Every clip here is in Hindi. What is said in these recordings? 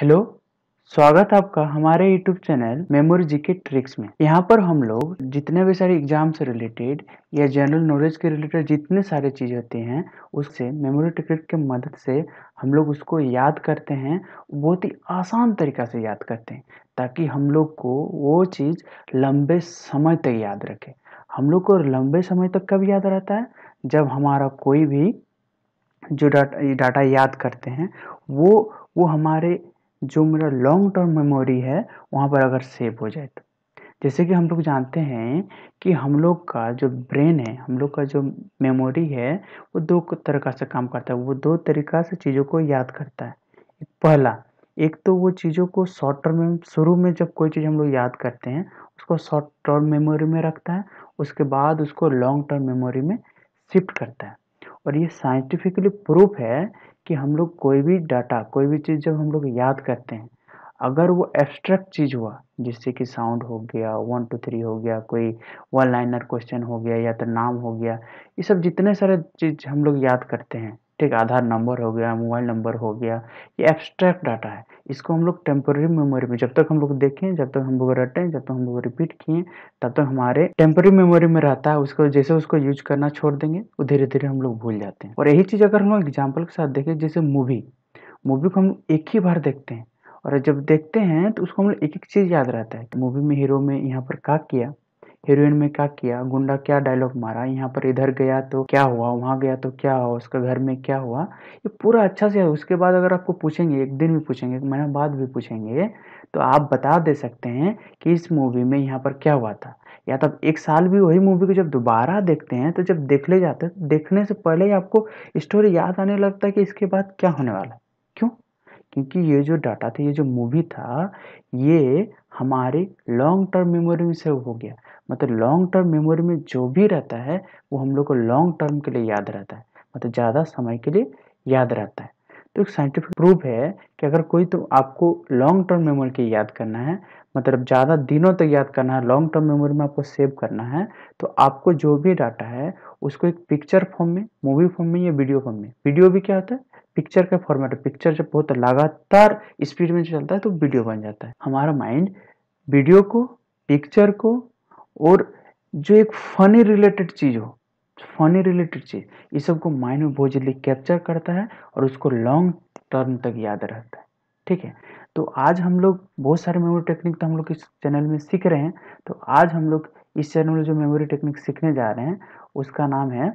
हेलो स्वागत आपका हमारे यूट्यूब चैनल मेमोरी जी के ट्रिक्स में यहाँ पर हम लोग जितने भी सारे एग्जाम से रिलेटेड या जनरल नॉलेज के रिलेटेड जितने सारे चीज़ें होते हैं उससे मेमोरी टिकट के मदद से हम लोग उसको याद करते हैं बहुत ही आसान तरीका से याद करते हैं ताकि हम लोग को वो चीज़ लंबे समय तक याद रखे हम लोग को लंबे समय तक कब याद रहता है जब हमारा कोई भी जो डाटा डाटा याद करते हैं वो वो हमारे जो मेरा लॉन्ग टर्म मेमोरी है वहाँ पर अगर सेव हो जाए तो जैसे कि हम लोग जानते हैं कि हम लोग का जो ब्रेन है हम लोग का जो मेमोरी है वो दो तरीका से काम करता है वो दो तरीका से चीज़ों को याद करता है पहला एक तो वो चीज़ों को शॉर्ट टर्म में शुरू में जब कोई चीज़ हम लोग याद करते हैं उसको शॉर्ट टर्म मेमोरी में रखता है उसके बाद उसको लॉन्ग टर्म मेमोरी में शिफ्ट करता है और ये साइंटिफिकली प्रूफ है कि हम लोग कोई भी डाटा कोई भी चीज़ जब हम लोग याद करते हैं अगर वो एब्स्ट्रैक्ट चीज़ हुआ जिससे कि साउंड हो गया वन टू थ्री हो गया कोई वन लाइनर क्वेश्चन हो गया या तो नाम हो गया ये सब जितने सारे चीज़ हम लोग याद करते हैं ठीक आधार नंबर हो गया मोबाइल नंबर हो गया ये एब्स्ट्रैक्ट डाटा है इसको हम लोग टेम्पररी मेमोरी में जब तक हम लोग देखें जब तक हम लोग रटें जब तक हम लोग रिपीट किए तब तक हमारे टेम्पररी मेमोरी में रहता है उसको जैसे उसको यूज करना छोड़ देंगे वो धीरे धीरे हम लोग भूल जाते हैं और यही चीज़ अगर हम लोग एग्जाम्पल के साथ देखें जैसे मूवी मूवी को हम एक ही बार देखते हैं और जब देखते हैं तो उसको हम लोग एक एक चीज़ याद रहता है तो मूवी में हीरो में यहाँ पर का किया हीरोइन में क्या किया गुंडा क्या डायलॉग मारा यहाँ पर इधर गया तो क्या हुआ वहाँ गया तो क्या हुआ उसका घर में क्या हुआ ये पूरा अच्छा से है उसके बाद अगर आपको पूछेंगे एक दिन भी पूछेंगे एक महीना बाद भी पूछेंगे तो आप बता दे सकते हैं कि इस मूवी में यहाँ पर क्या हुआ था या तब तो एक साल भी वही मूवी को जब दोबारा देखते हैं तो जब देख ले जाते हैं तो देखने से पहले ही आपको स्टोरी याद आने लगता है कि इसके बाद क्या होने वाला है क्योंकि ये जो डाटा था ये जो मूवी था ये हमारे लॉन्ग टर्म मेमोरी में सेव हो गया मतलब लॉन्ग टर्म मेमोरी में जो भी रहता है वो हम लोग को लॉन्ग टर्म के लिए याद रहता है मतलब ज़्यादा समय के लिए याद रहता है तो एक साइंटिफिक प्रूफ है कि अगर कोई तो आपको लॉन्ग टर्म मेमोरी के याद करना है मतलब ज़्यादा दिनों तक तो याद करना है लॉन्ग टर्म मेमोरी में आपको सेव करना है तो आपको जो भी डाटा है उसको एक पिक्चर फॉर्म में मूवी फॉर्म में या वीडियो फॉर्म में वीडियो भी क्या होता है पिक्चर का फॉर्मेट है पिक्चर जब बहुत लगातार स्पीड में चलता है तो वीडियो बन जाता है हमारा माइंड वीडियो को पिक्चर को और जो एक फनी रिलेटेड चीज़ हो फनी रिलेटेड चीज़ ये सबको माइंड में बहुत जल्दी कैप्चर करता है और उसको लॉन्ग टर्म तक याद रहता है ठीक है तो आज हम लोग बहुत सारे मेमोरी टेक्निक तो हम लोग इस चैनल में सीख रहे हैं तो आज हम लोग इस चैनल में जो मेमोरी टेक्निक सीखने जा रहे हैं उसका नाम है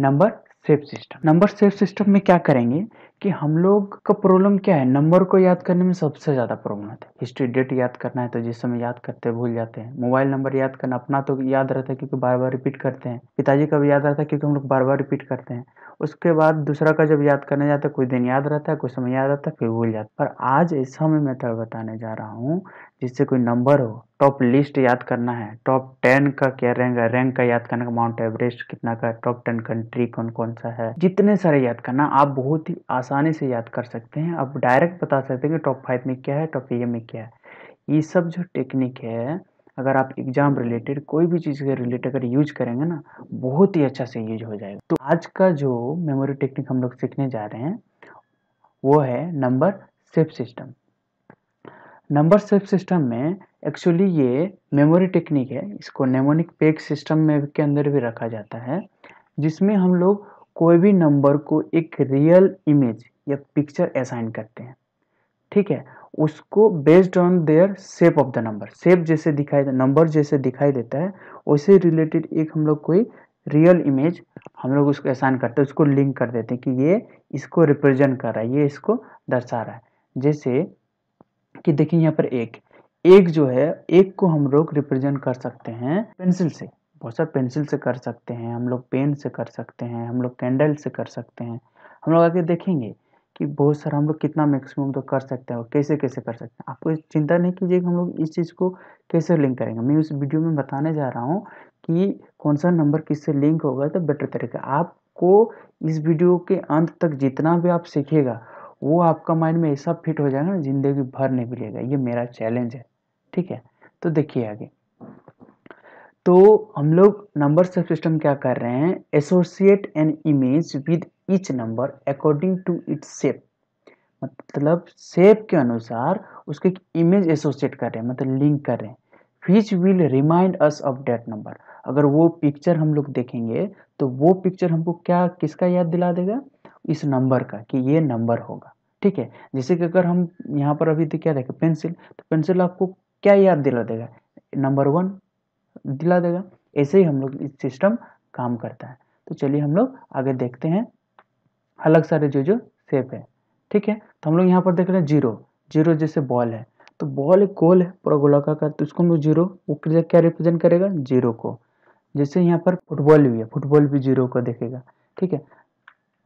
number safe system number safe system में क्या करेंगे कि हम लोग का प्रॉब्लम क्या है नंबर को याद करने में सबसे ज़्यादा प्रॉब्लम होता है हिस्ट्री डेट याद करना है तो जिस समय याद करते भूल जाते हैं मोबाइल नंबर याद करना अपना तो याद रहता है क्योंकि बार बार रिपीट करते हैं पिताजी का भी याद रहता है क्योंकि हम लोग बार बार रिपीट करते हैं उसके बाद दूसरा का जब याद करने जाते हैं कुछ दिन याद रहता है कुछ समय याद रहता है फिर भूल जाता है पर आज ऐसा मैं मेथड बताने जा रहा हूँ जिससे कोई नंबर हो टॉप लिस्ट याद करना है टॉप टेन का क्या रैंक है रैंक का याद करना माउंट एवरेस्ट कितना का टॉप टेन कंट्री कौन कौन सा है जितने सारे याद करना आप बहुत ही आसानी से याद कर सकते हैं आप डायरेक्ट बता सकते हैं कि टॉप फाइव में क्या है टॉप ए में क्या है ये सब जो टेक्निक है अगर आप एग्जाम रिलेटेड कोई भी चीज़ के रिलेटेड अगर यूज करेंगे ना बहुत ही अच्छा से यूज हो जाएगा तो आज का जो मेमोरी टेक्निक हम लोग सीखने जा रहे हैं वो है number safe system number safe system में एक्चुअली ये मेमोरी टेक्निक है इसको नेमोनिक पेक सिस्टम में के अंदर भी रखा जाता है जिसमें हम लोग कोई भी नंबर को एक रियल इमेज या पिक्चर असाइन करते हैं ठीक है उसको based on their shape of the number shape जैसे दिखाई नंबर जैसे दिखाई देता है वैसे रिलेटेड एक हम लोग कोई रियल इमेज हम लोग उसको असाइन करते हैं उसको लिंक कर देते हैं कि ये इसको रिप्रेजेंट कर रहा है ये इसको दर्शा रहा है जैसे कि देखिए यहाँ पर एक एक जो है एक को हम लोग रिप्रेजेंट कर सकते हैं पेंसिल से बहुत सारे पेंसिल से कर सकते हैं हम लोग पेन से कर सकते हैं हम लोग कैंडल से कर सकते हैं हम लोग आगे देखेंगे कि बहुत सारा हम लोग कितना मैक्सिमम तो कर सकते हैं और कैसे कैसे कर सकते हैं आपको चिंता नहीं कीजिए कि हम लोग इस चीज़ को कैसे लिंक करेंगे मैं उस वीडियो में बताने जा रहा हूँ कि कौन सा नंबर किससे लिंक होगा तो बेटर तरीका आपको इस वीडियो के अंत तक जितना भी आप सीखेगा वो आपका माइंड में ऐसा फिट हो जाएगा ना ज़िंदगी भर नहीं मिलेगा ये मेरा चैलेंज है ठीक है तो देखिए आगे तो हम लोग नंबर सब सिस्टम क्या कर रहे हैं associate an image with each number according to its shape मतलब सेप के अनुसार उसके एक इमेज एसोसिएट कर रहे हैं मतलब लिंक कर रहे हैं which will remind us of that number अगर वो पिक्चर हम लोग देखेंगे तो वो पिक्चर हमको क्या किसका याद दिला देगा इस नंबर का कि ये नंबर होगा ठीक है जैसे कि अगर हम यहाँ पर अभी तो क्या देखें पेंसिल तो पेंसिल आपको क्या याद दिला देगा नंबर वन दिला देगा ऐसे ही हम लोग सिस्टम काम करता है तो चलिए हम लोग आगे देखते हैं अलग सारे जो जो सेप है ठीक है तो हम लोग यहाँ पर देख रहे हैं जीरो जीरो जैसे बॉल है तो बॉल एक गोल है पूरा गोलाका का तो इसको हम लोग जीरो वो क्या रिप्रेजेंट करेगा जीरो को जैसे यहाँ पर फुटबॉल भी है फुटबॉल भी जीरो को देखेगा ठीक है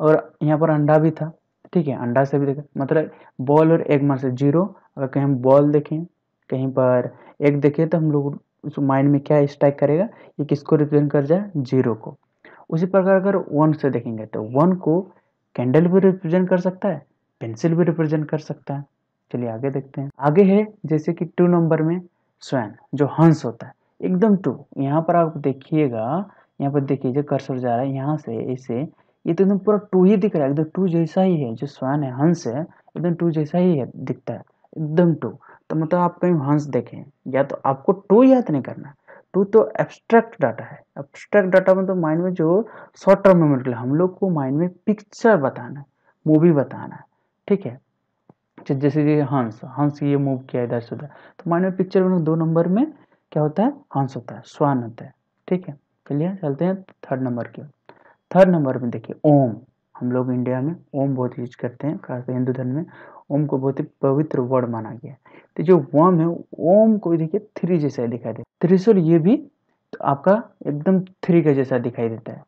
और यहाँ पर अंडा भी था ठीक है अंडा से भी देखा मतलब बॉल और एग से जीरो अगर कहीं हम बॉल देखें कहीं पर एग देखें तो हम लोग उस माइंड में क्या स्ट्राइक करेगा ये किसको रिप्रेजेंट कर जाए जीरो को उसी प्रकार अगर वन से देखेंगे तो वन को कैंडल भी रिप्रेजेंट कर सकता है पेंसिल भी रिप्रेजेंट कर सकता है चलिए आगे देखते हैं आगे है जैसे कि टू नंबर में स्वैन जो हंस होता है एकदम टू यहाँ पर आप देखिएगा यहाँ पर देखिए जो कर्सर जा रहा है यहाँ से इसे ये तो एकदम पूरा टू ही दिख रहा है एकदम टू जैसा ही है जो स्वान है हंस है एकदम टू जैसा ही है दिखता है एकदम टू तो मतलब आप कहीं हंस देखें या तो आपको टू याद नहीं करना टू तो एब्स्ट्रैक्ट डाटा है एब्स्ट्रैक्ट डाटा मतलब माइंड में जो शॉर्ट टर्म मेमोरी हम लोग को माइंड में पिक्चर बताना है मूवी बताना है ठीक है जैसे जैसे हंस हंस ये मूव किया इधर से उधर तो माइंड में पिक्चर में दो नंबर में क्या होता है हंस होता है स्वान होता है ठीक है चलिए चलते हैं थर्ड नंबर की ओर थर्ड नंबर में देखिए ओम हम लोग इंडिया में ओम बहुत यूज करते हैं खासकर हिंदू धर्म में ओम को बहुत ही पवित्र वर्ड माना गया है तो जो वम है ओम को देखिए थ्री जैसा दिखाई देता है त्रिशूल ये भी तो आपका एकदम थ्री का जैसा दिखाई देता है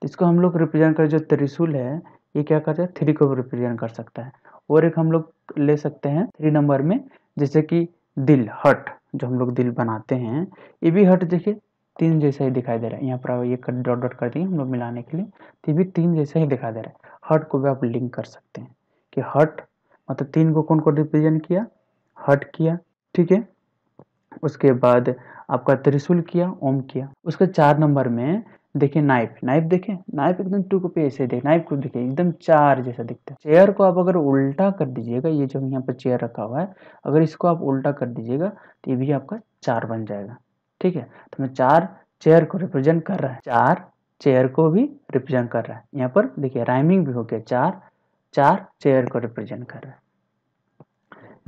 तो इसको हम लोग रिप्रेजेंट कर जो त्रिशूल है ये क्या करता है थ्री को रिप्रेजेंट कर सकता है और एक हम लोग ले सकते हैं थ्री नंबर में जैसे कि दिल हट जो हम लोग दिल बनाते हैं ये भी हट देखिए तीन जैसा ही दिखाई दे रहा है यहाँ पर ये डॉट डॉट कर दिए हम लोग मिलाने के लिए तो भी तीन जैसा ही दिखाई दे रहा है हट को भी आप लिंक कर सकते हैं कि हट मतलब तीन को कौन को रिप्रेजेंट किया हट किया ठीक है उसके बाद आपका त्रिशूल किया ओम किया उसके चार नंबर में देखिए नाइफ नाइफ देखिए नाइफ एकदम टू पे ऐसे देख नाइफ को देखिए एकदम चार जैसा दिखता है चेयर को आप अगर उल्टा कर दीजिएगा ये जो यहाँ पर चेयर रखा हुआ है अगर इसको आप उल्टा कर दीजिएगा तो ये भी आपका चार बन जाएगा ठीक है तो मैं चार चेयर को रिप्रेजेंट कर रहा है चार चेयर को भी रिप्रेजेंट कर रहा है यहाँ पर देखिए राइमिंग भी हो गया चार चार चेयर को रिप्रेजेंट कर रहा है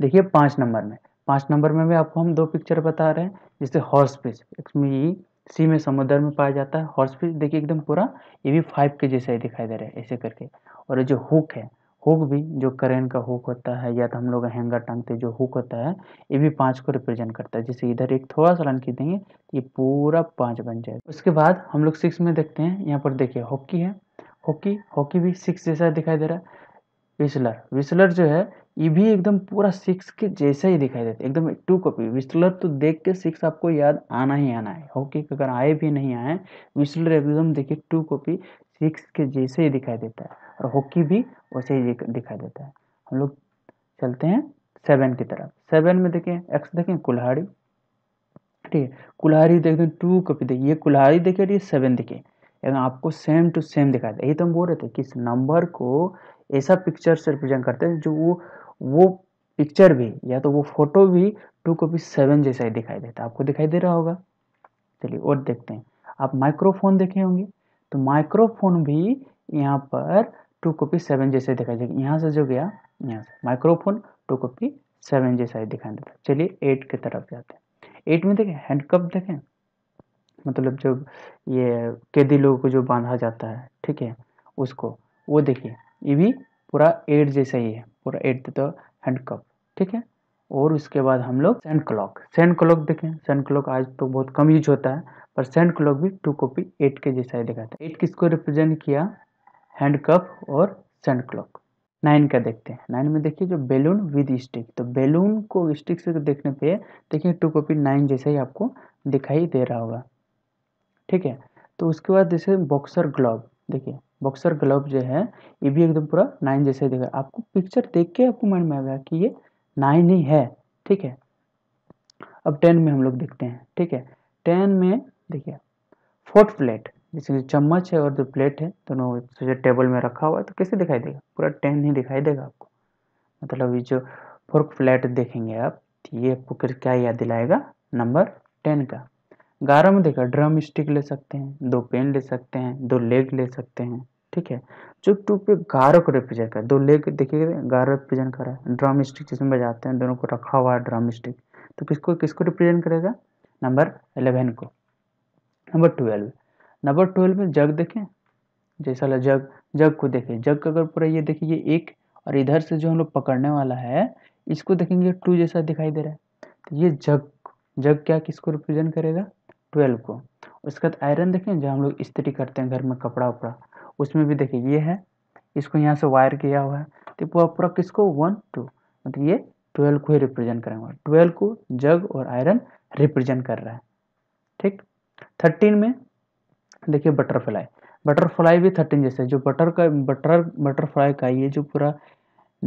देखिए पांच नंबर में पांच नंबर में भी आपको हम दो पिक्चर बता रहे हैं जैसे हॉर्स फिश इसमें सी में समुद्र में पाया जाता है हॉर्स फिश देखिए एकदम पूरा ये भी फाइव के जैसा ही दिखाई दे रहा है ऐसे करके और ये जो हुक है हुक भी जो करेन का हुक होता है या तो हम लोग हैंगर टांगते जो हुक होता है ये भी पाँच को रिप्रेजेंट करता है जैसे इधर एक थोड़ा सा रन की देंगे ये पूरा पाँच बन जाए उसके बाद हम लोग सिक्स में देखते हैं यहाँ पर देखिए हॉकी है हॉकी हॉकी भी सिक्स जैसा दिखाई दे रहा है विस्लर विस्लर जो है ये भी एकदम पूरा सिक्स के जैसा ही दिखाई देता है एकदम टू कॉपी विस्लर तो देख के सिक्स आपको याद आना ही आना है हॉकी अगर आए भी नहीं आए विस्लर एकदम देखिए टू कॉपी सिक्स के जैसे ही दिखाई देता है और हॉकी भी वैसे ही दिखाई देता है हम लोग चलते हैं सेवन की तरफ सेवन में देखें एक्स देखें कुल्हाड़ी ठीक है कुल्हाड़ी देख दें टू कॉपी देखिए ये कुल्हाड़ी देखे ये सेवन देखिए लेकिन आपको सेम टू सेम दिखाई दे यही तो हम बोल रहे थे कि इस नंबर को ऐसा पिक्चर से रिप्रेजेंट करते हैं जो वो वो पिक्चर भी या तो वो फोटो भी टू कॉपी सेवन जैसा ही दिखाई देता है आपको दिखाई दे रहा होगा चलिए और देखते हैं आप माइक्रोफोन देखे होंगे तो माइक्रोफोन भी यहाँ पर टू कॉपी सेवन जैसे दिखाई देगा यहाँ से जो गया यहाँ से माइक्रोफोन टू कॉपी सेवन जैसा ही दिखाई देता है चलिए एट की तरफ जाते हैं एट में देखें हैंड कप देखें मतलब जो ये कैदी लोगों को जो बांधा जाता है ठीक है उसको वो देखिए ये भी पूरा एट जैसा ही है पूरा एट तो हैंड कप ठीक है और उसके बाद हम लोग सेंड क्लॉक सेंड क्लॉक देखें सेंड क्लॉक आज तो बहुत कम यूज होता है पर सेंड क्लॉक भी टू कॉपी एट के जैसा ही दिखाता है एट किसको रिप्रेजेंट किया हैंड कप और सेंड क्लॉक नाइन का देखते हैं नाइन में देखिए जो बैलून विद स्टिक तो बैलून को स्टिक से देखने पे देखिए टू कॉपी नाइन जैसा ही आपको दिखाई दे रहा होगा ठीक है तो उसके बाद जैसे बॉक्सर ग्लव देखिए बॉक्सर ग्लव जो है ये भी एकदम पूरा नाइन जैसे दिखा आपको पिक्चर देख के आपको मन में आएगा कि ये नाइन ही है ठीक है अब टेन में हम लोग देखते हैं ठीक है टेन में देखिए फोर्थ प्लेट जैसे चम्मच है और जो प्लेट है दोनों तो टेबल में रखा हुआ है तो कैसे दिखाई देगा पूरा टेन ही दिखाई देगा आपको मतलब ये जो फोर्क प्लेट देखेंगे आप ये आपको क्या याद दिलाएगा नंबर टेन का ग्यारह में देखा ड्रम स्टिक ले सकते हैं दो पेन ले सकते हैं दो लेग ले सकते हैं ठीक है जो टू पे गारो को रिप्रेजेंट कर दो लेग देखिए गारो रिप्रेजेंट कर रहा है ड्रम स्टिक जिसमें बजाते हैं दोनों को रखा हुआ है ड्रम स्टिक तो किसको किसको रिप्रेजेंट करेगा नंबर एलेवन को नंबर ट्वेल्व नंबर ट्वेल्व में जग देखें जैसा ला जग जग को देखें जग अगर पूरा ये देखिए ये एक और इधर से जो हम लोग पकड़ने वाला है इसको देखेंगे टू जैसा दिखाई दे रहा है तो ये जग जग क्या किसको रिप्रेजेंट करेगा ट्वेल्व को उसके बाद आयरन देखें जहाँ हम लोग स्त्री करते हैं घर में कपड़ा उपड़ा उसमें भी देखिए ये है इसको यहाँ से वायर किया हुआ है तो पूरा पूरा किसको वन टू मतलब ये ट्वेल्व को ही रिप्रेजेंट करेंगे ट्वेल्व को जग और आयरन रिप्रेजेंट कर रहा है ठीक थर्टीन में देखिए बटरफ्लाई बटरफ्लाई भी थर्टीन जैसे जो बटर का बटर बटरफ्लाई का ये जो पूरा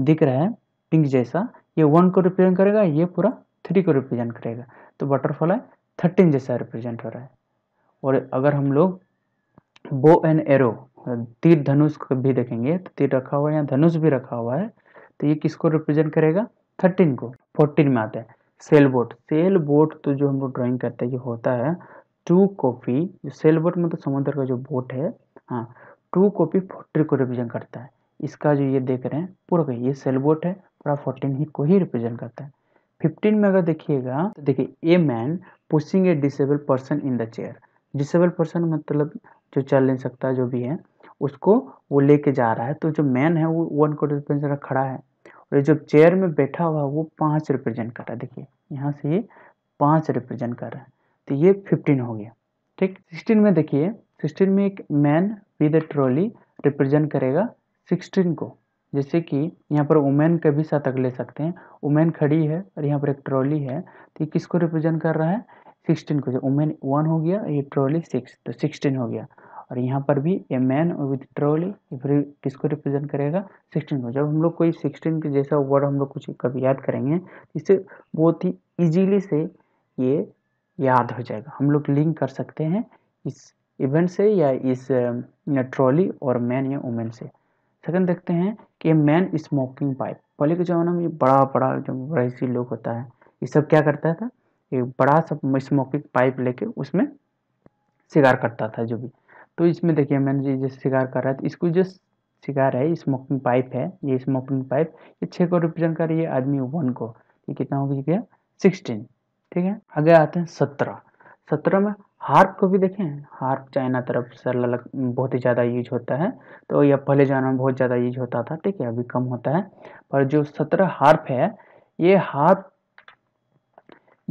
दिख रहा है पिंक जैसा ये वन को रिप्रेजेंट करेगा ये पूरा थ्री को रिप्रेजेंट करेगा तो बटरफ्लाई थर्टीन जैसा रिप्रेजेंट हो रहा है और अगर हम लोग बो एंड एरो तीर धनुष को भी देखेंगे तो तीर रखा हुआ है यहाँ धनुष भी रखा हुआ है तो ये किसको रिप्रेजेंट करेगा थर्टीन को फोर्टीन में आता है सेल बोट सेल बोट तो जो हम लोग ड्रॉइंग करते हैं ये होता है टू कॉपी जो सेल बोट मतलब तो समुद्र का जो बोट है हाँ टू कॉपी फोर्टीन को रिप्रेजेंट करता है इसका जो ये देख रहे हैं पूरा ये सेल बोट है पूरा फोर्टीन ही को ही रिप्रेजेंट करता है फिफ्टीन में अगर देखिएगा तो देखिए a man pushing a disable person in the chair disable person मतलब जो चल नहीं सकता जो भी है उसको वो लेके जा रहा है तो जो मैन है वो वन को रिप्रेजेंट कर खड़ा है और जो चेयर में बैठा हुआ है वो पाँच रिप्रेजेंट कर रहा है देखिए यहाँ से ये पाँच रिप्रेजेंट कर रहा है तो ये फिफ्टीन हो गया ठीक सिक्सटीन में देखिए सिक्सटीन में एक man with a trolley represent करेगा सिक्सटीन को जैसे कि यहाँ पर वुमेन का भी शतक ले सकते हैं वुमेन खड़ी है और यहाँ पर एक ट्रॉली है तो ये किसको रिप्रेजेंट कर रहा है सिक्सटीन को जो वुमेन वन हो गया ये ट्रॉली सिक्स तो सिक्सटीन हो गया और यहाँ पर भी ए मैन विथ ट्रॉली फिर किसको रिप्रेजेंट करेगा सिक्सटीन को जब हम लोग कोई सिक्सटीन के जैसा वर्ड हम लोग कुछ कभी याद करेंगे इससे बहुत ही ईजीली से ये याद हो जाएगा हम लोग लिंक कर सकते हैं इस इवेंट से या इस ट्रॉली और मैन या वुमेन से सेकंड देखते हैं कि मैन स्मोकिंग पाइप पहले के ज़माने में ये बड़ा बड़ा जो रईसी लोग होता है ये सब क्या करता था एक बड़ा सा स्मोकिंग पाइप लेके उसमें सिगार करता था जो भी तो इसमें देखिए मैंने जो शिकार कर रहा है इसको जो शिकार है स्मोकिंग पाइप है ये स्मोकिंग पाइप ये छः को रिप्रेजेंट कर रही है आदमी वन को ये कितना हो गया सिक्सटीन ठीक है आगे आते हैं सत्रह सत्रह में हार्प को भी देखें हार्प चाइना तरफ से अलग बहुत ही ज़्यादा यूज होता है तो यह पहले जाना में बहुत ज़्यादा यूज होता था ठीक है अभी कम होता है पर जो सत्रह हार्प है ये हार्प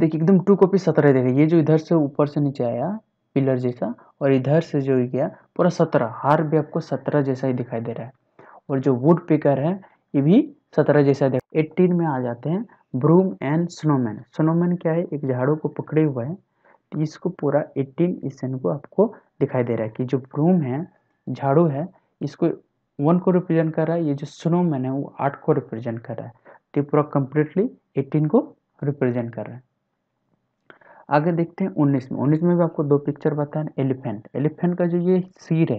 देखिए एकदम टू कॉपी सत्रह देखिए ये जो इधर से ऊपर से नीचे आया पिलर जैसा और इधर से जो गया पूरा सत्रह हार भी आपको सत्रह जैसा ही दिखाई दे रहा है और जो वुड पिकर है ये भी सत्रह जैसा देख एट्टीन में आ जाते हैं ब्रूम एंड स्नोमैन स्नोमैन क्या है एक झाड़ू को पकड़े हुए है तो इसको पूरा एट्टीन इसन को आपको दिखाई दे रहा है कि जो ब्रूम है झाड़ू है इसको वन को रिप्रेजेंट कर रहा है ये जो स्नोमैन है वो आठ को रिप्रेजेंट कर रहा है तो पूरा कंप्लीटली एट्टीन को रिप्रेजेंट कर रहा है आगे देखते हैं उन्नीस में उन्नीस में भी आपको दो पिक्चर बताए एलिफेंट एलिफेंट का जो ये सिर है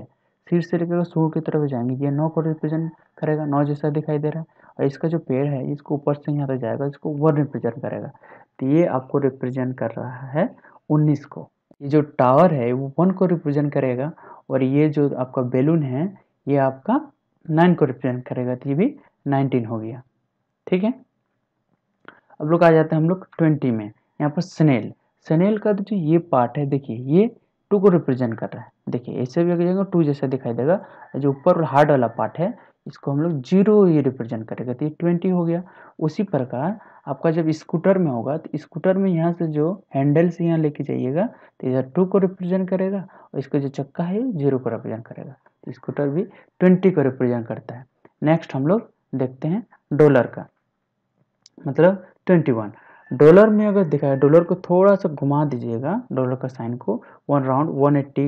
सिर से लेकर सूर की तरफ जाएंगे ये नौ को रिप्रेजेंट करेगा नौ जैसा दिखाई दे रहा है और इसका जो पेड़ है इसको ऊपर से यहाँ तक जाएगा इसको वन रिप्रेजेंट करेगा तो ये आपको रिप्रेजेंट कर रहा है उन्नीस को ये जो टावर है वो वन को रिप्रेजेंट करेगा और ये जो आपका बेलून है ये आपका नाइन को रिप्रेजेंट करेगा तो ये भी नाइनटीन हो गया ठीक है अब लोग आ जाते हैं हम लोग ट्वेंटी में यहाँ पर स्नेल सनेल का तो जो ये पार्ट है देखिए ये टू को रिप्रेजेंट कर रहा है देखिए ऐसे भी जाएगा टू जैसा दिखाई देगा जो ऊपर हार्ड वाला पार्ट है इसको हम लोग जीरो ये रिप्रेजेंट करेगा तो ये ट्वेंटी हो गया उसी प्रकार आपका जब स्कूटर में होगा तो स्कूटर में यहाँ से जो हैंडल से यहाँ लेके जाइएगा तो इधर टू को रिप्रेजेंट करेगा और इसका जो चक्का है जीरो को रिप्रेजेंट करेगा तो स्कूटर भी ट्वेंटी को रिप्रेजेंट करता है नेक्स्ट हम लोग देखते हैं डॉलर का मतलब ट्वेंटी वन डॉलर में अगर दिखाया डॉलर को थोड़ा सा घुमा दीजिएगा डॉलर का साइन को one round one eighty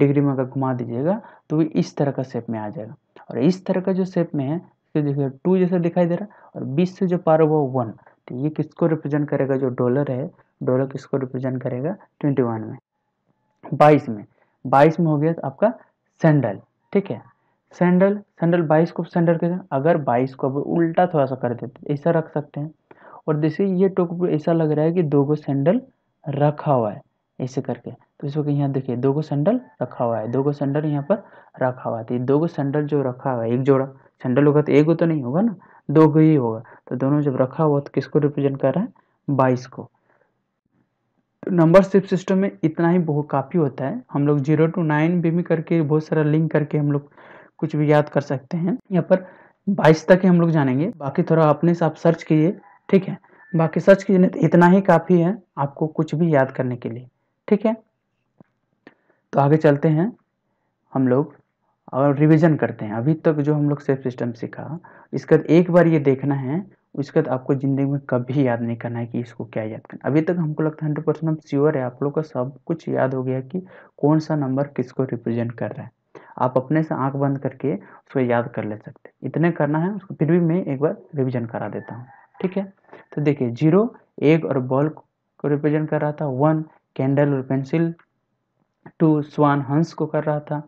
degree में अगर घुमा दीजिएगा तो वो इस तरह का शेप में आ जाएगा और इस तरह का जो शेप में है तो देखिए टू जैसा दिखाई दे रहा है और बीस से जो पार हुआ वन तो ये किसको रिप्रेजेंट करेगा जो डॉलर है डॉलर किसको रिप्रेजेंट करेगा ट्वेंटी वन में बाईस में बाईस में हो गया तो आपका सैंडल ठीक है सैंडल सैंडल बाईस को सैंडल हैं अगर बाईस को अब उल्टा थोड़ा सा कर देते ऐसा रख सकते हैं और देखिए ये टोक पे ऐसा लग रहा है कि दो गो सैंडल रखा हुआ है ऐसे करके तो इसको कि यहाँ देखिए दो गो सैंडल रखा हुआ है दो गो सैंडल यहाँ पर रखा हुआ है तो दो गो सैंडल जो रखा हुआ है एक जोड़ा सैंडल होगा तो एक गो तो नहीं होगा ना दो गो ही होगा तो दोनों जब रखा हुआ तो किसको रिप्रेजेंट कर रहा है बाईस को तो नंबर सिप सिस्टम में इतना ही बहुत काफ़ी होता है हम लोग जीरो टू नाइन भी, भी करके बहुत सारा लिंक करके हम लोग कुछ भी याद कर सकते हैं यहाँ पर बाईस तक हम लोग जानेंगे बाकी थोड़ा अपने से आप सर्च कीजिए ठीक है बाकी सच की इतना ही काफ़ी है आपको कुछ भी याद करने के लिए ठीक है तो आगे चलते हैं हम लोग और रिवीजन करते हैं अभी तक जो हम लोग सेफ सिस्टम सीखा इसके बाद एक बार ये देखना है उसके बाद आपको ज़िंदगी में कभी याद नहीं करना है कि इसको क्या याद करना अभी तक हमको लगता है हंड्रेड परसेंट हम श्योर है आप लोग का सब कुछ याद हो गया कि कौन सा नंबर किसको रिप्रेजेंट कर रहा है आप अपने से आंख बंद करके उसको याद कर ले सकते इतने करना है उसको फिर भी मैं एक बार रिविजन करा देता हूँ ठीक है तो देखिए जीरो एग और बॉल को रिप्रेजेंट कर रहा था वन कैंडल और पेंसिल टू स्वान हंस को कर रहा था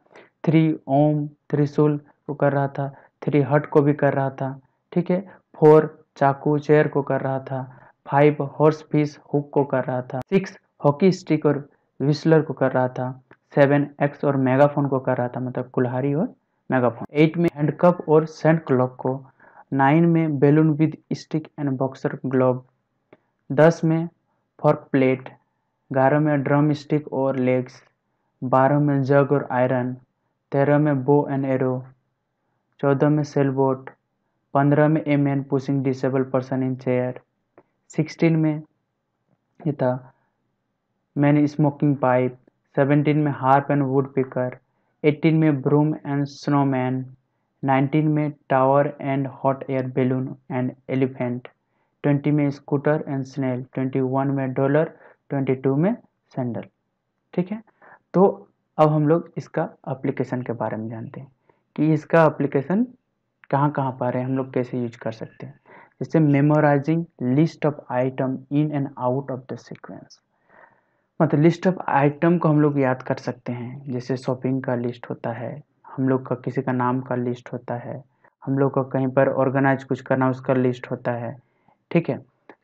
थ्री ओम त्रिशूल को कर रहा था थ्री हट को भी कर रहा था ठीक है फोर चाकू चेयर को कर रहा था फाइव हॉर्स फीस हुक को कर रहा था सिक्स हॉकी स्टिक और विस्लर को कर रहा था सेवन एक्स और मेगाफोन को कर रहा था मतलब कुल्हारी और मेगाफोन एट में हैंड कप और सेंट क्लॉक को नाइन में balloon with stick and boxer globe दस में फॉर्क प्लेट ग्यारह में ड्रम स्टिक और लेग्स बारह में जग और आयरन तेरह में बो एंड एरो चौदह में सेल बोट पंद्रह में a man pushing disable person in chair sixteen में ये था मैन स्मोकिंग पाइप सेवेंटीन में harp and woodpecker eighteen में ब्रूम एंड स्नोमैन नाइनटीन में tower and hot air balloon and elephant twenty में scooter and snail twenty one में डॉलर ट्वेंटी टू में सैंडल ठीक है तो अब हम लोग इसका अप्लीकेशन के बारे में जानते हैं कि इसका अप्लीकेशन कहाँ कहाँ पर है हम लोग कैसे यूज कर सकते हैं जैसे memorising list of item in and out of the sequence मतलब लिस्ट ऑफ आइटम को हम लोग याद कर सकते हैं जैसे शॉपिंग का लिस्ट होता है हम लोग का किसी का नाम का लिस्ट होता है हम लोग का कहीं पर ऑर्गेनाइज कुछ करना उसका लिस्ट होता है ठीक है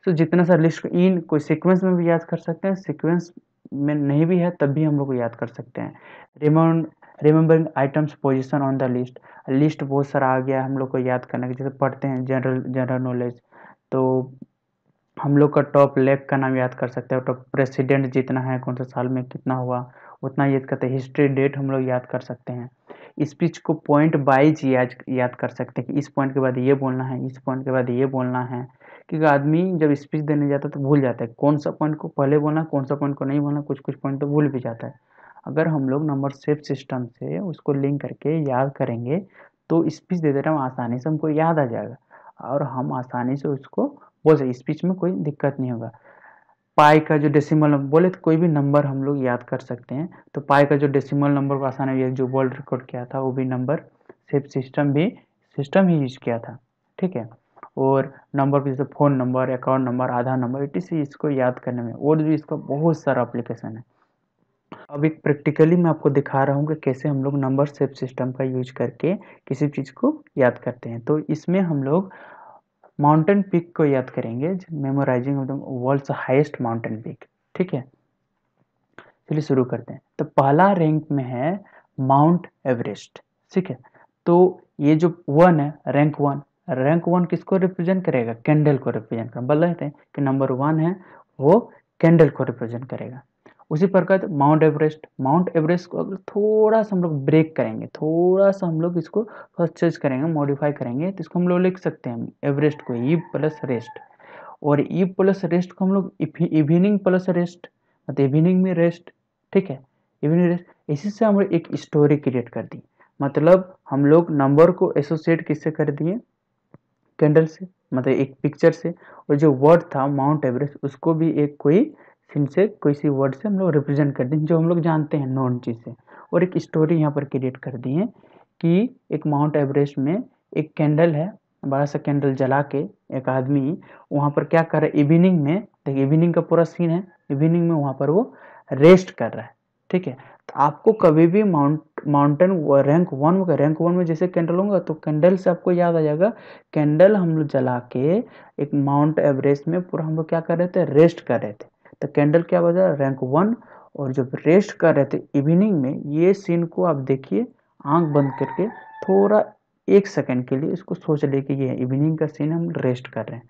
तो जितना सा लिस्ट इन कोई सीक्वेंस में भी याद कर सकते हैं सीक्वेंस में नहीं भी है तब भी हम लोग को याद कर सकते हैं remind remembering items position on the list list बहुत सारा आ गया हम लोग को याद करने के जैसे पढ़ते हैं जनरल जनरल नॉलेज तो हम लोग का टॉप लेग का नाम याद कर सकते हैं टॉप प्रेसिडेंट जितना है कौन से साल में कितना हुआ उतना याद करते हैं हिस्ट्री डेट हम लोग याद कर सकते हैं स्पीच को पॉइंट वाइज याद याद कर सकते हैं कि इस पॉइंट के बाद ये बोलना है इस पॉइंट के बाद ये बोलना है क्योंकि आदमी जब स्पीच देने जाता है तो भूल जाता है कौन सा पॉइंट को पहले बोलना कौन सा पॉइंट को नहीं बोलना कुछ कुछ पॉइंट तो भूल भी जाता है अगर हम लोग नंबर सेफ सिस्टम से उसको लिंक करके याद करेंगे तो स्पीच देते टाइम आसानी से हमको याद आ जाएगा और हम आसानी से उसको बोल सकते स्पीच में कोई दिक्कत नहीं होगा पाई का जो डेसिमल नंबर बोले तो कोई भी नंबर हम लोग याद कर सकते हैं तो पाई का जो डेसिमल नंबर को आसान है जो वर्ल्ड रिकॉर्ड किया था वो भी नंबर सिर्फ सिस्टम भी सिस्टम ही यूज किया था ठीक है और नंबर जैसे phone number account number Aadhaar number इसी से इसको याद करने में और भी इसका बहुत सारा अप्लीकेशन है अब एक प्रैक्टिकली मैं आपको दिखा रहा हूँ कि कैसे हम लोग नंबर सेप सिस्टम का यूज करके किसी चीज़ को याद करते हैं तो इसमें हम लोग माउंटेन पीक को याद करेंगे memorising of the world's highest mountain peak ठीक है चलिए शुरू करते हैं तो पहला रैंक में है माउंट एवरेस्ट ठीक है तो ये जो वन है रैंक वन रैंक वन किसको रिप्रेजेंट करेगा कैंडल को रिप्रेजेंट करेगा बोल रहे थे कि नंबर वन है वो कैंडल को रिप्रेजेंट करेगा उसी प्रकार माउंट एवरेस्ट माउंट एवरेस्ट को अगर थोड़ा सा हम लोग ब्रेक करेंगे थोड़ा सा हम लोग इसको चेंज करेंगे मॉडिफाई करेंगे तो इसको हम लोग लिख सकते हैं एवरेस्ट को ई प्लस रेस्ट और ई प्लस रेस्ट को हम लोग इवनिंग प्लस रेस्ट मतलब इवनिंग में रेस्ट ठीक है इवनिंग रेस्ट इसी से हम लोग एक स्टोरी क्रिएट कर दी मतलब हम लोग नंबर को एसोसिएट किससे कर दिए कैंडल से मतलब एक पिक्चर से और जो वर्ड था माउंट एवरेस्ट उसको भी एक कोई से किसी वर्ड से हम लोग रिप्रेजेंट कर दें जो हम लोग जानते हैं नॉन चीज़ से और एक स्टोरी यहाँ पर क्रिएट कर दी है कि एक माउंट एवरेस्ट में एक कैंडल है बड़ा सा कैंडल जला के एक आदमी वहाँ पर क्या कर रहा है इवनिंग में देखिए इवनिंग का पूरा सीन है इवनिंग में वहाँ पर वो रेस्ट कर रहा है ठीक है तो आपको कभी भी माउंट माउंटेन रैंक वन में रैंक वन में जैसे कैंडल होगा तो कैंडल से आपको याद आ जाएगा कैंडल हम लोग जला के एक माउंट एवरेस्ट में पूरा हम लोग क्या कर रहे थे रेस्ट कर रहे थे तो कैंडल क्या बजा रैंक वन और जब रेस्ट कर रहे थे इवनिंग में ये सीन को आप देखिए आंख बंद करके थोड़ा एक सेकेंड के लिए इसको सोच ले कि ये इवनिंग का सीन हम रेस्ट कर रहे हैं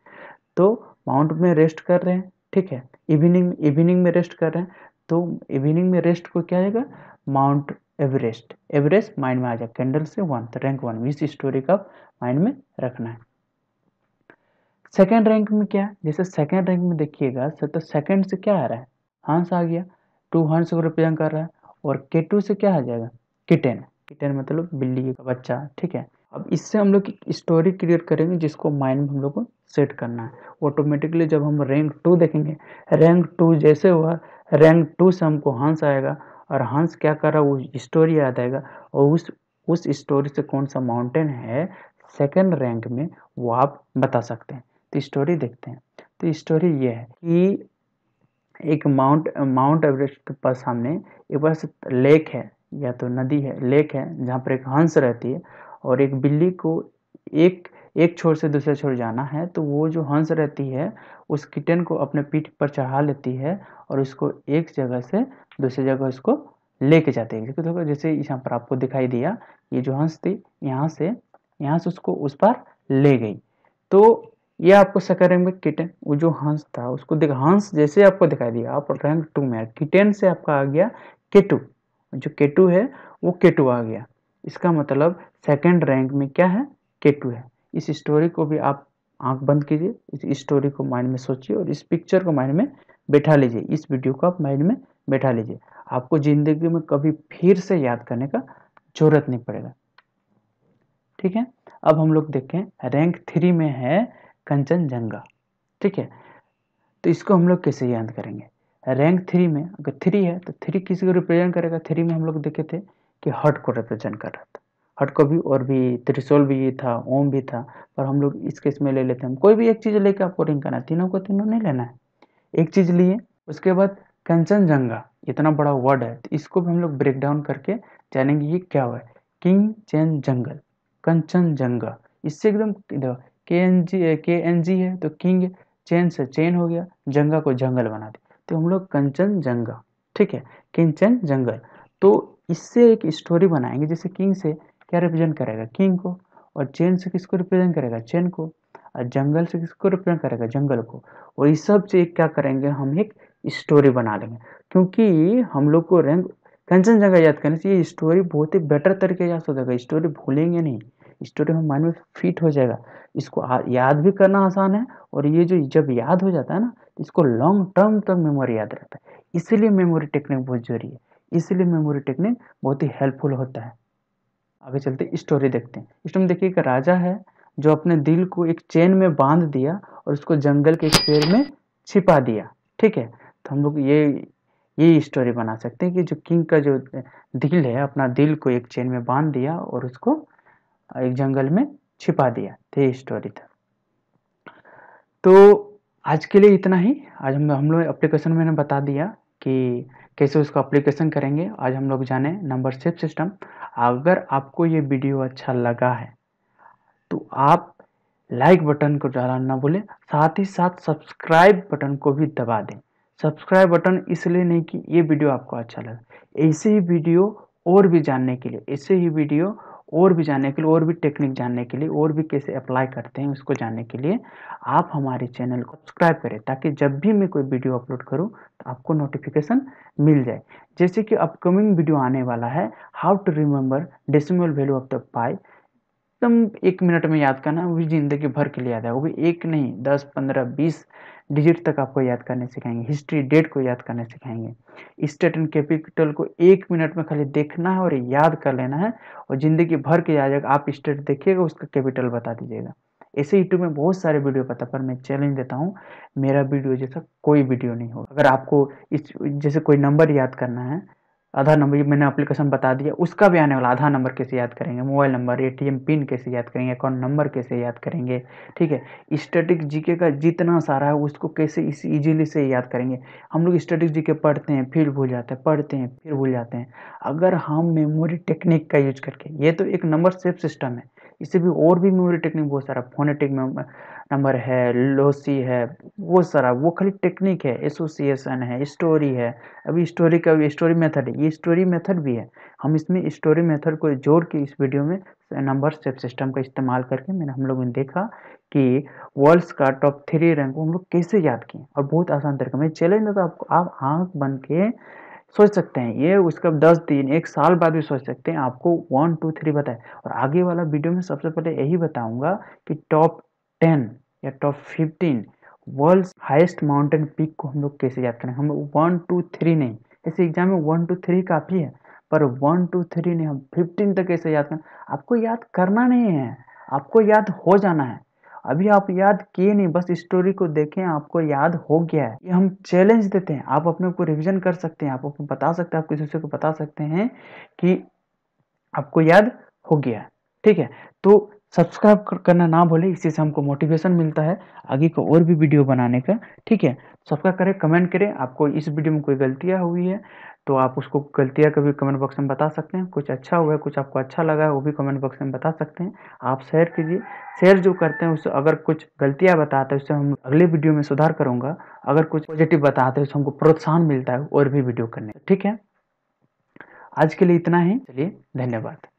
तो माउंट में रेस्ट कर रहे हैं ठीक है इवनिंग इवनिंग में रेस्ट कर रहे हैं तो इवनिंग में रेस्ट को क्या आएगा माउंट एवरेस्ट एवरेस्ट माइंड में आ जाए कैंडल से वन तो रैंक वन इस स्टोरी का माइंड में रखना है सेकेंड रैंक में क्या है जैसे सेकेंड रैंक में देखिएगा सर तो सेकेंड से क्या आ रहा है हंस आ गया टू हंस को रिप्रेजेंट कर रहा है और के टू से क्या आ जाएगा किटेन किटेन मतलब बिल्ली का बच्चा ठीक है अब इससे हम लोग की स्टोरी क्रिएट करेंगे जिसको माइंड में हम लोग को सेट करना है ऑटोमेटिकली जब हम रैंक टू देखेंगे रैंक टू जैसे हुआ रैंक टू से हमको हंस आएगा और हंस क्या कर रहा है वो स्टोरी याद आएगा और उस उस स्टोरी से कौन सा माउंटेन है सेकेंड रैंक में वो आप बता सकते हैं तो स्टोरी देखते हैं तो स्टोरी ये है कि एक माउंट माउंट एवरेस्ट के सामने एक बस लेक है या तो नदी है लेक है जहाँ पर एक हंस रहती है और एक बिल्ली को एक एक छोर से दूसरे छोर जाना है तो वो जो हंस रहती है उस किटन को अपने पीठ पर चढ़ा लेती है और उसको एक जगह से दूसरी जगह उसको लेके जाती है तो जैसे यहाँ पर आपको दिखाई दिया ये जो हंस थी यहाँ से यहाँ से उसको उस पर ले गई तो ये आपको सकारात्मक किटेन वो जो हंस था उसको देखा हंस जैसे आपको दिखाई दिया आप रैंक टू में किटेन से आपका आ गया केटू जो केटू है वो केटू आ गया इसका मतलब सेकंड रैंक में क्या है केटू है इस स्टोरी को भी आप आंख बंद कीजिए इस स्टोरी को माइंड में सोचिए और इस पिक्चर को माइंड में बैठा लीजिए इस वीडियो को आप माइंड में बैठा लीजिए आपको ज़िंदगी में कभी फिर से याद करने का ज़रूरत नहीं पड़ेगा ठीक है अब हम लोग देखें रैंक थ्री में है कंचनजंगा ठीक है तो इसको हम लोग कैसे याद करेंगे रैंक थ्री में अगर थ्री है तो थ्री किसी को रिप्रेजेंट करेगा थ्री में हम लोग देखे थे कि हट को रिप्रेजेंट कर रहा था हट को भी और भी त्रिशोल भी था ओम भी था पर हम लोग इस केस में ले लेते हैं कोई भी एक चीज़ लेके आपको रिंग करना है तीनों को तीनों नहीं लेना है एक चीज़ लिए उसके बाद कंचनजंगा इतना बड़ा वर्ड है तो इसको भी हम लोग ब्रेक डाउन करके जानेंगे ये क्या हुआ है किंग चैन जंगल कंचन जंगा इससे एकदम के एन जी के एन जी है तो किंग चेन से चेन हो गया जंगा को जंगल बना दिया तो हम लोग कंचन जंगा ठीक है किंचन जंगल तो इससे एक स्टोरी बनाएंगे जैसे किंग से क्या रिप्रेजेंट करेगा किंग को और चेन से किसको रिप्रेजेंट करेगा चेन को और जंगल से किसको रिप्रेजेंट करेगा जंगल को और इस सब से क्या करेंगे हम एक स्टोरी बना लेंगे क्योंकि हम लोग को रैंक कंचन जंगा याद करने से ये स्टोरी बहुत ही बेटर तरीके याद हो जाएगा स्टोरी भूलेंगे नहीं स्टोरी में माइंड में फिट हो जाएगा इसको याद भी करना आसान है और ये जो जब याद हो जाता है ना तो इसको लॉन्ग टर्म तक तो मेमोरी याद रहता है इसलिए मेमोरी टेक्निक बहुत जरूरी है इसलिए मेमोरी टेक्निक बहुत ही हेल्पफुल होता है आगे चलते स्टोरी देखते हैं स्टोरी में देखिए एक राजा है जो अपने दिल को एक चेन में बांध दिया और उसको जंगल के पेड़ में छिपा दिया ठीक है तो हम लोग ये ये स्टोरी बना सकते हैं कि जो किंग का जो दिल है अपना दिल को एक चेन में बांध दिया और उसको एक जंगल में छिपा दिया थे स्टोरी था तो आज के लिए इतना ही आज हम हम लोग एप्लीकेशन मैंने बता दिया कि कैसे उसका एप्लीकेशन करेंगे आज हम लोग जाने नंबर सेप सिस्टम अगर आपको ये वीडियो अच्छा लगा है तो आप लाइक बटन को डालना ना भूलें साथ ही साथ सब्सक्राइब बटन को भी दबा दें सब्सक्राइब बटन इसलिए नहीं कि ये वीडियो आपको अच्छा लगे ऐसे ही वीडियो और भी जानने के लिए ऐसे ही वीडियो और भी जानने के लिए और भी टेक्निक जानने के लिए और भी कैसे अप्लाई करते हैं उसको जानने के लिए आप हमारे चैनल को सब्सक्राइब करें ताकि जब भी मैं कोई वीडियो अपलोड करूं तो आपको नोटिफिकेशन मिल जाए जैसे कि अपकमिंग वीडियो आने वाला है how to remember decimal value of the pi एकदम एक मिनट में याद करना वो भी ज़िंदगी भर के लिए याद है वो भी एक नहीं दस पंद्रह बीस डिजिट तक आपको याद करने सिखाएंगे हिस्ट्री डेट को याद करने सिखाएंगे स्टेट एंड कैपिटल को एक मिनट में खाली देखना है और याद कर लेना है और ज़िंदगी भर के याद आप स्टेट देखिएगा उसका कैपिटल बता दीजिएगा ऐसे यूट्यूब में बहुत सारे वीडियो पता पर मैं चैलेंज देता हूँ मेरा वीडियो जैसा कोई वीडियो नहीं हो अगर आपको इस जैसे कोई नंबर याद करना है आधार नंबर मैंने अप्लीकेशन बता दिया उसका भी आने वाला आधार नंबर कैसे याद करेंगे मोबाइल नंबर एटीएम पिन कैसे याद करेंगे अकाउंट नंबर कैसे याद करेंगे ठीक है स्टेटिक जीके का जितना सारा है उसको कैसे इस इजीली से याद करेंगे हम लोग स्टेटिक जीके पढ़ते हैं फिर भूल जाते हैं पढ़ते हैं फिर भूल जाते हैं अगर हम मेमोरी टेक्निक का यूज करके ये तो एक नंबर सेफ सिस्टम है इससे भी और भी मेमोरी टेक्निक बहुत सारा फोनेटिक नंबर है लोसी है वो सारा वो खाली टेक्निक है एसोसिएशन है स्टोरी है अभी स्टोरी का स्टोरी मेथड है ये स्टोरी मेथड भी है हम इसमें स्टोरी मेथड को जोड़ के इस वीडियो में नंबर स्टेप सिस्टम का इस्तेमाल करके मैंने हम लोगों ने देखा कि वर्ल्ड्स का टॉप थ्री रैंक हम लोग कैसे याद किए और बहुत आसान तरीके मैं चैलेंज तो आपको आप आँख बन के सोच सकते हैं ये उसका दस दिन एक साल बाद भी सोच सकते हैं आपको वन टू थ्री बताए और आगे वाला वीडियो में सबसे पहले यही बताऊंगा कि टॉप टेन या top fifteen world highest mountain peak को हम लोग कैसे याद करें हम लोग वन टू थ्री नहीं ऐसे एग्जाम में वन टू थ्री काफ़ी है पर वन टू थ्री नहीं हम फिफ्टीन तक कैसे याद करें आपको याद करना नहीं है आपको याद हो जाना है अभी आप याद किए नहीं बस स्टोरी को देखें आपको याद हो गया है ये हम चैलेंज देते हैं आप अपने को रिविजन कर सकते हैं आप अपने बता सकते हैं आप किसी को बता सकते हैं कि आपको याद हो गया ठीक है तो सब्सक्राइब करना ना भूलें इसी से हमको मोटिवेशन मिलता है आगे को और भी वीडियो बनाने का ठीक है सब्सक्राइब करें कमेंट करें आपको इस वीडियो में कोई गलतियाँ हुई है तो आप उसको गलतियाँ कभी कमेंट बॉक्स में बता सकते हैं कुछ अच्छा हुआ है कुछ आपको अच्छा लगा है वो भी कमेंट बॉक्स में बता सकते हैं आप शेयर कीजिए शेयर जो करते हैं उससे अगर कुछ गलतियाँ बताते हैं उससे हम अगले वीडियो में सुधार करूँगा अगर कुछ पॉजिटिव बताते हैं उससे हमको प्रोत्साहन मिलता है और भी वीडियो करने ठीक है आज के लिए इतना ही चलिए धन्यवाद